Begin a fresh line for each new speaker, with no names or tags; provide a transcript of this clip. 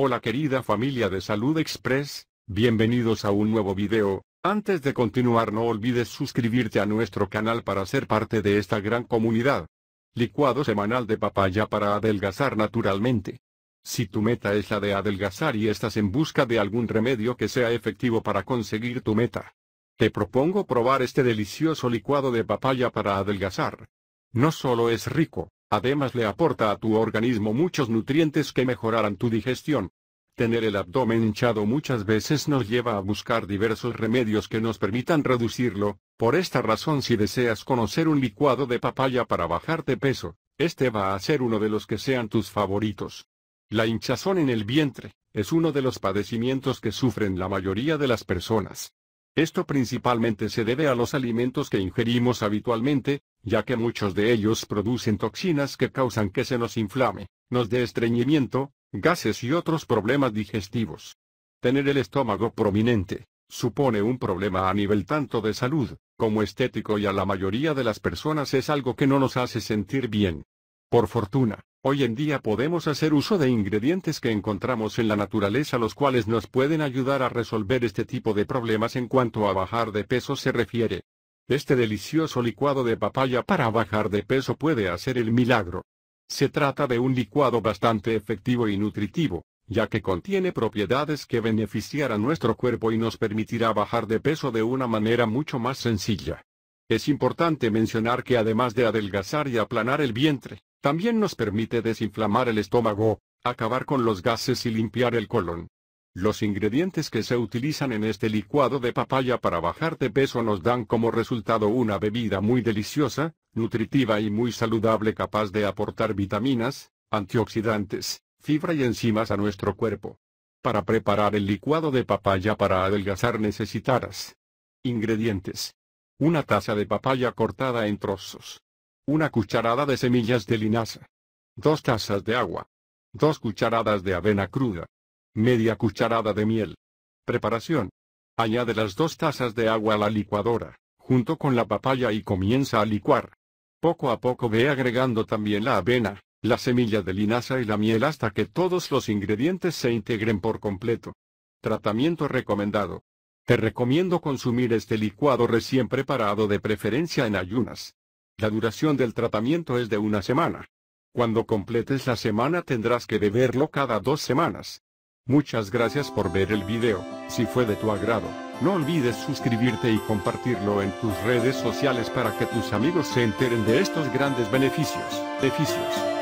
Hola querida familia de Salud Express, bienvenidos a un nuevo video, antes de continuar no olvides suscribirte a nuestro canal para ser parte de esta gran comunidad. Licuado semanal de papaya para adelgazar naturalmente. Si tu meta es la de adelgazar y estás en busca de algún remedio que sea efectivo para conseguir tu meta, te propongo probar este delicioso licuado de papaya para adelgazar. No solo es rico, Además le aporta a tu organismo muchos nutrientes que mejorarán tu digestión. Tener el abdomen hinchado muchas veces nos lleva a buscar diversos remedios que nos permitan reducirlo, por esta razón si deseas conocer un licuado de papaya para bajarte peso, este va a ser uno de los que sean tus favoritos. La hinchazón en el vientre, es uno de los padecimientos que sufren la mayoría de las personas. Esto principalmente se debe a los alimentos que ingerimos habitualmente, ya que muchos de ellos producen toxinas que causan que se nos inflame, nos dé estreñimiento, gases y otros problemas digestivos. Tener el estómago prominente supone un problema a nivel tanto de salud como estético y a la mayoría de las personas es algo que no nos hace sentir bien. Por fortuna, hoy en día podemos hacer uso de ingredientes que encontramos en la naturaleza los cuales nos pueden ayudar a resolver este tipo de problemas en cuanto a bajar de peso se refiere. Este delicioso licuado de papaya para bajar de peso puede hacer el milagro. Se trata de un licuado bastante efectivo y nutritivo, ya que contiene propiedades que beneficiarán nuestro cuerpo y nos permitirá bajar de peso de una manera mucho más sencilla. Es importante mencionar que además de adelgazar y aplanar el vientre, también nos permite desinflamar el estómago, acabar con los gases y limpiar el colon. Los ingredientes que se utilizan en este licuado de papaya para bajar de peso nos dan como resultado una bebida muy deliciosa, nutritiva y muy saludable capaz de aportar vitaminas, antioxidantes, fibra y enzimas a nuestro cuerpo. Para preparar el licuado de papaya para adelgazar necesitarás ingredientes. Una taza de papaya cortada en trozos. Una cucharada de semillas de linaza. Dos tazas de agua. Dos cucharadas de avena cruda. Media cucharada de miel. Preparación. Añade las dos tazas de agua a la licuadora, junto con la papaya y comienza a licuar. Poco a poco ve agregando también la avena, la semilla de linaza y la miel hasta que todos los ingredientes se integren por completo. Tratamiento recomendado. Te recomiendo consumir este licuado recién preparado de preferencia en ayunas. La duración del tratamiento es de una semana. Cuando completes la semana tendrás que beberlo cada dos semanas. Muchas gracias por ver el video, si fue de tu agrado, no olvides suscribirte y compartirlo en tus redes sociales para que tus amigos se enteren de estos grandes beneficios. beneficios.